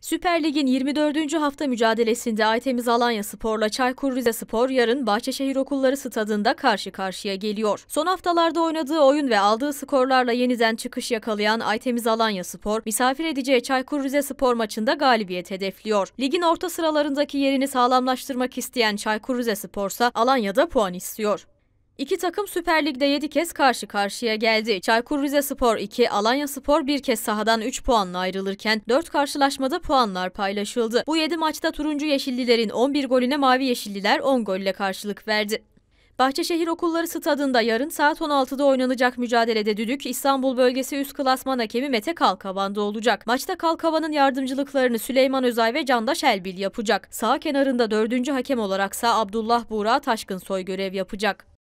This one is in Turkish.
Süper Lig'in 24. hafta mücadelesinde Aytemiz Alanya Spor'la Çaykur Rizespor yarın Bahçeşehir Okulları stadında karşı karşıya geliyor. Son haftalarda oynadığı oyun ve aldığı skorlarla yeniden çıkış yakalayan Aytemiz Alanya Spor, misafir edeceği Çaykur Rizespor maçında galibiyet hedefliyor. Ligin orta sıralarındaki yerini sağlamlaştırmak isteyen Çaykur Rizespor ise Alanya'da puan istiyor. İki takım Süper Lig'de 7 kez karşı karşıya geldi. Çaykur Rizespor 2, Alanya Spor 1 kez sahadan 3 puanla ayrılırken 4 karşılaşmada puanlar paylaşıldı. Bu 7 maçta turuncu yeşillilerin 11 golüne mavi yeşilliler 10 golle karşılık verdi. Bahçeşehir Okulları Stadında yarın saat 16'da oynanacak mücadelede düdük İstanbul Bölgesi Üst Klasman Hakemi Mete Kalkavan'da olacak. Maçta Kalkavan'ın yardımcılıklarını Süleyman Özay ve Candaş Elbil yapacak. Sağ kenarında dördüncü hakem olaraksa Abdullah Buğra Taşkınsoy görev yapacak.